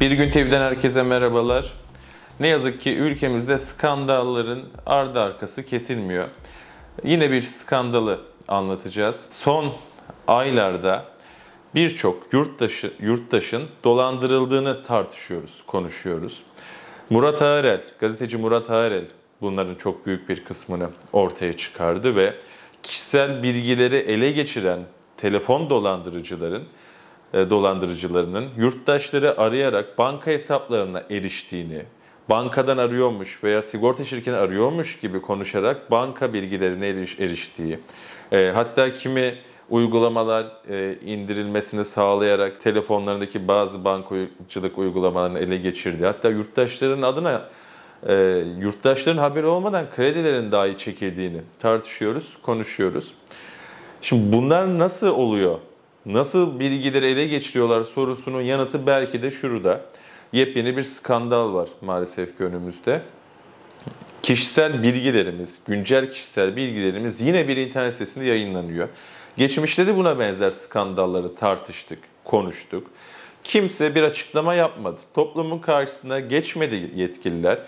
Bir Gün TV'den herkese merhabalar. Ne yazık ki ülkemizde skandalların ardı arkası kesilmiyor. Yine bir skandalı anlatacağız. Son aylarda birçok yurttaşı, yurttaşın dolandırıldığını tartışıyoruz, konuşuyoruz. Murat Ağrel, gazeteci Murat Ağrel bunların çok büyük bir kısmını ortaya çıkardı ve kişisel bilgileri ele geçiren telefon dolandırıcıların e, dolandırıcılarının yurttaşları arayarak banka hesaplarına eriştiğini, bankadan arıyormuş veya sigorta şirketi arıyormuş gibi konuşarak banka bilgilerine eriştiği, e, hatta kimi uygulamalar e, indirilmesini sağlayarak telefonlarındaki bazı bankacılık uygulamalarını ele geçirdi. Hatta yurttaşların adına yurttaşların haberi olmadan kredilerin dahi çekildiğini tartışıyoruz, konuşuyoruz. Şimdi bunlar nasıl oluyor? nasıl bilgileri ele geçiriyorlar sorusunun yanıtı belki de şurada. Yepyeni bir skandal var maalesef ki önümüzde. Kişisel bilgilerimiz, güncel kişisel bilgilerimiz yine bir internet sitesinde yayınlanıyor. Geçmişte de buna benzer skandalları tartıştık, konuştuk. Kimse bir açıklama yapmadı. Toplumun karşısına geçmedi yetkililer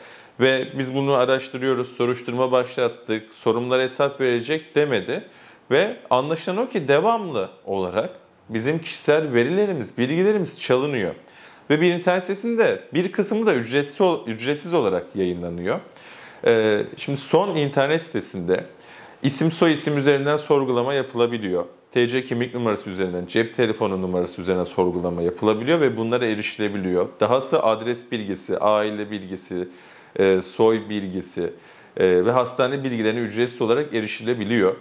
ve biz bunu araştırıyoruz, soruşturma başlattık, sorumlulara hesap verecek demedi. Ve anlaşılan o ki devamlı olarak bizim kişisel verilerimiz, bilgilerimiz çalınıyor. Ve bir internet sitesinde bir kısmı da ücretsiz, ücretsiz olarak yayınlanıyor. Ee, şimdi son internet sitesinde isim soy isim üzerinden sorgulama yapılabiliyor. TC kimlik numarası üzerinden, cep telefonu numarası üzerine sorgulama yapılabiliyor ve bunlara erişilebiliyor. Dahası adres bilgisi, aile bilgisi, e, soy bilgisi e, ve hastane bilgilerine ücretsiz olarak erişilebiliyor.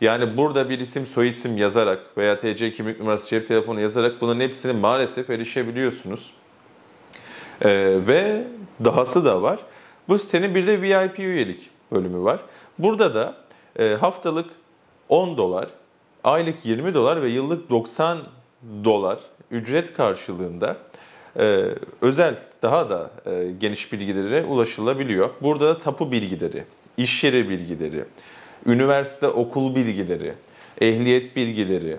Yani burada bir isim soy isim yazarak veya TC kimlik numarası cep telefonu yazarak bunların hepsini maalesef erişebiliyorsunuz. Ee, ve dahası da var. Bu sitenin bir de VIP üyelik bölümü var. Burada da e, haftalık 10 dolar, aylık 20 dolar ve yıllık 90 dolar ücret karşılığında e, özel daha da e, geniş bilgilere ulaşılabiliyor. Burada da tapu bilgileri, iş yeri bilgileri, üniversite okul bilgileri, ehliyet bilgileri,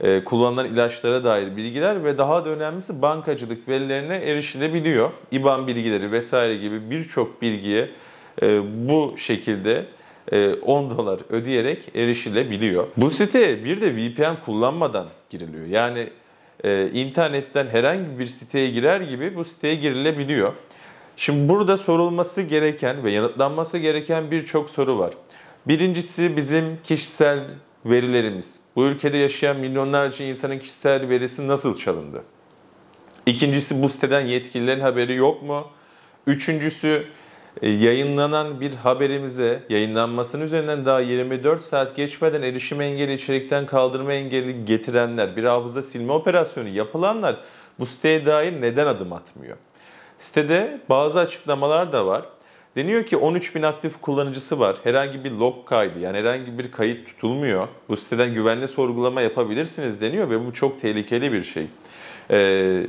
e, kullanılan ilaçlara dair bilgiler ve daha da önemlisi bankacılık verilerine erişilebiliyor. İban bilgileri vesaire gibi birçok bilgiye e, bu şekilde 10 e, dolar ödeyerek erişilebiliyor. Bu siteye bir de VPN kullanmadan giriliyor. Yani internetten herhangi bir siteye girer gibi bu siteye girilebiliyor. Şimdi burada sorulması gereken ve yanıtlanması gereken birçok soru var. Birincisi bizim kişisel verilerimiz. Bu ülkede yaşayan milyonlarca insanın kişisel verisi nasıl çalındı? İkincisi bu siteden yetkililerin haberi yok mu? Üçüncüsü e, yayınlanan bir haberimize yayınlanmasının üzerinden daha 24 saat geçmeden erişim engeli içerikten kaldırma engeli getirenler, bir hafıza silme operasyonu yapılanlar bu siteye dair neden adım atmıyor? Sitede bazı açıklamalar da var. Deniyor ki 13 bin aktif kullanıcısı var. Herhangi bir log kaydı yani herhangi bir kayıt tutulmuyor. Bu siteden güvenli sorgulama yapabilirsiniz deniyor ve bu çok tehlikeli bir şey. Ee,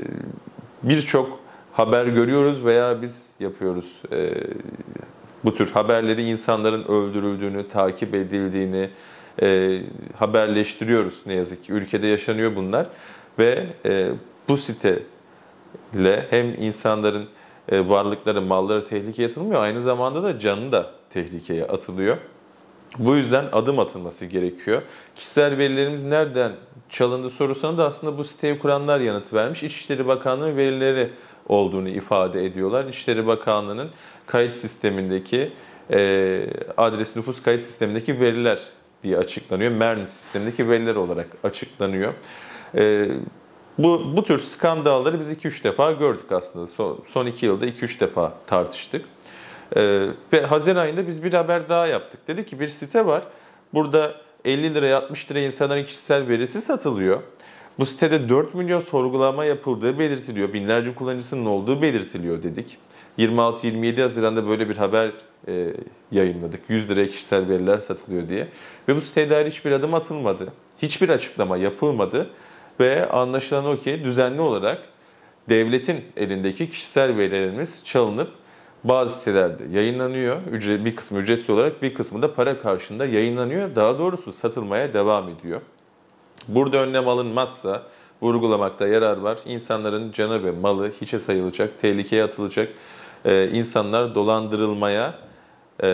Birçok haber görüyoruz veya biz yapıyoruz. Ee, bu tür haberleri insanların öldürüldüğünü, takip edildiğini e, haberleştiriyoruz ne yazık ki. Ülkede yaşanıyor bunlar ve e, bu ile hem insanların e, varlıkları, malları tehlikeye atılmıyor. Aynı zamanda da canı da tehlikeye atılıyor. Bu yüzden adım atılması gerekiyor. Kişisel verilerimiz nereden çalındı sorusuna da aslında bu siteyi kuranlar yanıt vermiş. İçişleri Bakanlığı verileri olduğunu ifade ediyorlar. İçişleri Bakanlığı'nın kayıt sistemindeki e, adres nüfus kayıt sistemindeki veriler diye açıklanıyor. MERN sistemindeki veriler olarak açıklanıyor. E, bu, bu tür skandalları biz 2-3 defa gördük aslında. Son, son 2 yılda 2-3 defa tartıştık. Ee, ve Haziran ayında biz bir haber daha yaptık. Dedi ki bir site var. Burada 50 lira, 60 lira insanların kişisel verisi satılıyor. Bu sitede 4 milyon sorgulama yapıldığı belirtiliyor. Binlerce kullanıcısının olduğu belirtiliyor dedik. 26-27 Haziran'da böyle bir haber e, yayınladık. 100 liraya kişisel veriler satılıyor diye. Ve bu siteye dair hiçbir adım atılmadı. Hiçbir açıklama yapılmadı. Ve anlaşılan o ki düzenli olarak devletin elindeki kişisel verilerimiz çalınıp bazı sitelerde yayınlanıyor. Ücret, bir kısmı ücretsiz olarak bir kısmı da para karşında yayınlanıyor. Daha doğrusu satılmaya devam ediyor. Burada önlem alınmazsa vurgulamakta yarar var. İnsanların canı ve malı hiçe sayılacak, tehlikeye atılacak. Ee, insanlar dolandırılmaya e,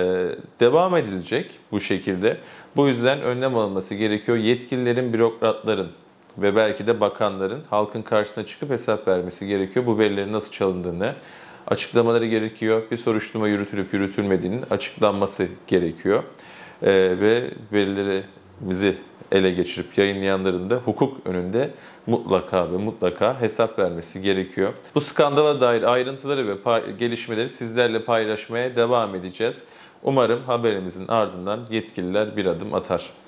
devam edilecek bu şekilde. Bu yüzden önlem alınması gerekiyor. Yetkililerin, bürokratların, ve belki de bakanların halkın karşısına çıkıp hesap vermesi gerekiyor. Bu verilerin nasıl çalındığını açıklamaları gerekiyor. Bir soruşturma yürütülüp yürütülmediğinin açıklanması gerekiyor. Ee, ve verilerimizi ele geçirip yayınlayanların da hukuk önünde mutlaka ve mutlaka hesap vermesi gerekiyor. Bu skandala dair ayrıntıları ve gelişmeleri sizlerle paylaşmaya devam edeceğiz. Umarım haberimizin ardından yetkililer bir adım atar.